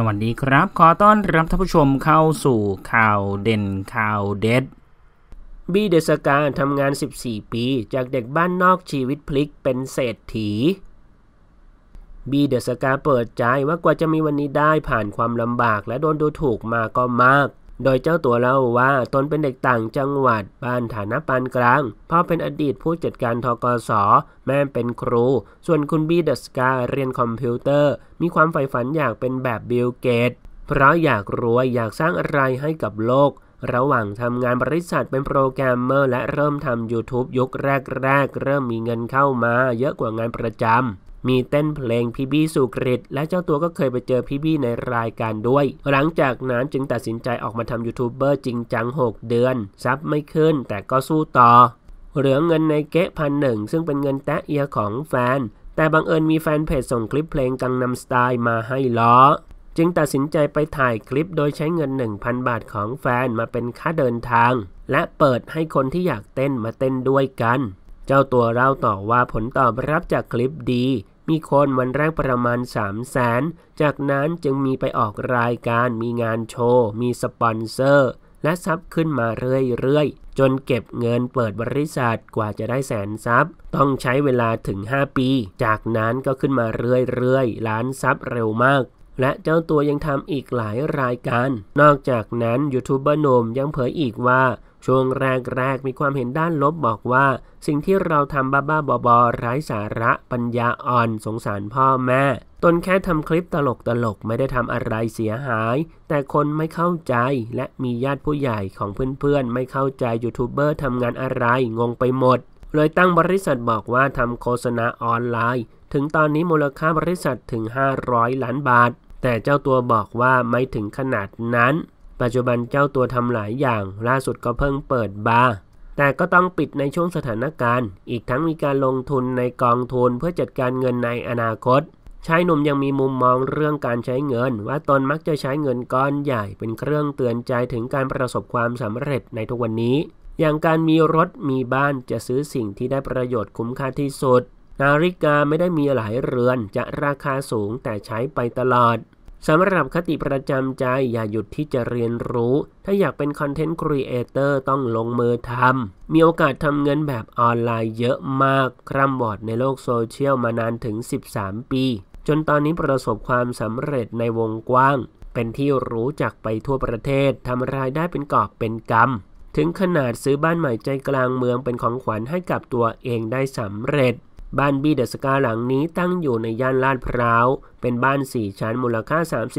สวัสดีครับ ขอต้อนรับท่านผู้ชมเข้าสู่ข่าวเด่นข่าวเด็ดบีเดสการทำงาน 14 ปี จากเด็กบ้านนอกชีวิตพลิกเป็นเศรษฐีบีเดสการเปิดใจว่ากว่าจะมีวันนี้ได้ผ่านความลำบากและโดนดูถูกมาก็มากโดยเจ้าตัวเล่าว่า ตนเป็นเด็กต่างจังหวัด บ้านฐานะปานกลางพ่อเป็นอดีตผู้จัดการทกศแม่เป็นครู ส่วนคุณบีดัสกาเรียนคอมพิวเตอร์ มีความใฝ่ฝันอยากเป็นแบบบิลเกต เพราะอยากรวย อยากสร้างอะไรให้กับโลก ระหว่างทำงานบริษัทเป็นโปรแกรมเมอร์ และเริ่มทำ YouTube ยุคแรก ๆ เริ่มมีเงินเข้ามา เยอะกว่างานประจำมีเต้นเพลงพี่บี้สุกฤตและเจ้าตัวก็เคยไปเจอพี่บี้ในรายการด้วย หลังจากนั้นจึงตัดสินใจออกมาทำยูทูบเบอร์จริงจัง 6 เดือน ซับไม่ขึ้นแต่ก็สู้ต่อ เหลือเงินในเก๊ะพันหนึ่ง ซึ่งเป็นเงินแตะเอียของแฟน แต่บังเอิญมีแฟนเพจส่งคลิปเพลงกังนำสไตล์มาให้ล้อ จึงตัดสินใจไปถ่ายคลิปโดยใช้เงิน1,000บาทของแฟนมาเป็นค่าเดินทาง และเปิดให้คนที่อยากเต้นมาเต้นด้วยกัน เจ้าตัวเล่าต่อว่าผลตอบรับจากคลิปดีมีคนวันแรกประมาณ 3 0 0แสน จากนั้นจึงมีไปออกรายการ มีงานโชว์ มีสปอนเซอร์ และซับขึ้นมาเรื่อยๆ จนเก็บเงินเปิดบริษัทกว่าจะได้แสนซับต้องใช้เวลาถึง 5 ปี จากนั้นก็ขึ้นมาเรื่อยๆ ล้านซับเร็วมากและเจ้าตัวยังทำอีกหลายรายการ นอกจากนั้นยูทูบเบอร์นมยังเผยอีกว่า ช่วงแรก ๆ มีความเห็นด้านลบบอกว่า สิ่งที่เราทำบ้าๆบอๆไร้สาระปัญญาอ่อนสงสารพ่อแม่ ตนแค่ทำคลิปตลกตลกไม่ได้ทำอะไรเสียหาย แต่คนไม่เข้าใจและมีญาติผู้ใหญ่ของเพื่อนๆ ไม่เข้าใจยูทูบเบอร์ทำงานอะไรงงไปหมด เลยตั้งบริษัทบอกว่าทำโฆษณาออนไลน์ ถึงตอนนี้มูลค่าบริษัทถึง 500ล้านบาทแต่เจ้าตัวบอกว่าไม่ถึงขนาดนั้น ปัจจุบันเจ้าตัวทำหลายอย่าง ล่าสุดก็เพิ่งเปิดบาร์ แต่ก็ต้องปิดในช่วงสถานการณ์ อีกทั้งมีการลงทุนในกองทุนเพื่อจัดการเงินในอนาคต ชายหนุ่มยังมีมุมมองเรื่องการใช้เงิน ว่าตนมักจะใช้เงินก้อนใหญ่เป็นเครื่องเตือนใจถึงการประสบความสำเร็จในทุกวันนี้ อย่างการมีรถมีบ้านจะซื้อสิ่งที่ได้ประโยชน์คุ้มค่าที่สุด นาฬิกาไม่ได้มีหลายเรือนจะราคาสูงแต่ใช้ไปตลอดสำหรับคติประจำใจอย่าหยุดที่จะเรียนรู้ ถ้าอยากเป็นคอนเทนต์ครีเอเตอร์ต้องลงมือทำ มีโอกาสทำเงินแบบออนไลน์เยอะมาก คร่ำบอดในโลกโซเชียลมานานถึง 13 ปี จนตอนนี้ประสบความสำเร็จในวงกว้าง เป็นที่รู้จักไปทั่วประเทศ ทำรายได้เป็นกอบเป็นกำ ถึงขนาดซื้อบ้านใหม่ใจกลางเมืองเป็นของขวัญให้กับตัวเองได้สำเร็จบ้านบีเดสกาหลังนี้ตั้งอยู่ในย่านลาดพร้าว เป็นบ้าน 4 ชั้นมูลค่า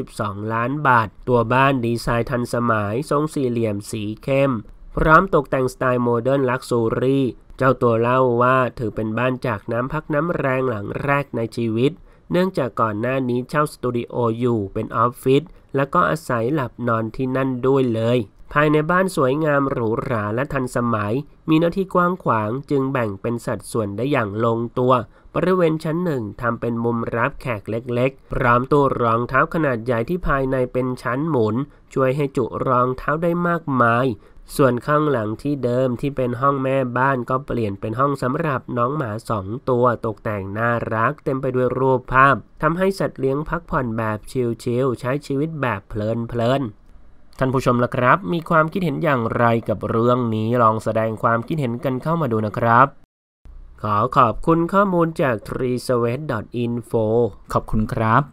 32 ล้านบาท ตัวบ้านดีไซน์ทันสมัยทรงสี่เหลี่ยมสีเข้ม พร้อมตกแต่งสไตล์โมเดิร์นลักซูรี่ เจ้าตัวเล่าว่าถือเป็นบ้านจากน้ำพักน้ำแรงหลังแรกในชีวิต เนื่องจากก่อนหน้านี้เช่าสตูดิโออยู่เป็นออฟฟิศแล้วก็อาศัยหลับนอนที่นั่นด้วยเลยภายในบ้านสวยงามหรูหราและทันสมัย มีหน้าที่กว้างขวางจึงแบ่งเป็นสัดส่วนได้อย่างลงตัว บริเวณชั้นหนึ่งทำเป็นมุมรับแขกเล็กๆ พร้อมตู้รองเท้าขนาดใหญ่ที่ภายในเป็นชั้นหมุน ช่วยให้จุรองเท้าได้มากมาย ส่วนข้างหลังที่เดิมที่เป็นห้องแม่บ้านก็เปลี่ยนเป็นห้องสำหรับน้องหมาสองตัวตกแต่งน่ารักเต็มไปด้วยรูปภาพทำให้สัตว์เลี้ยงพักผ่อนแบบชิลๆใช้ชีวิตแบบเพลินๆท่านผู้ชมละครับ มีความคิดเห็นอย่างไรกับเรื่องนี้ ลองแสดงความคิดเห็นกันเข้ามาดูนะครับ ขอขอบคุณข้อมูลจาก t r e e s w e t info ขอบคุณครับ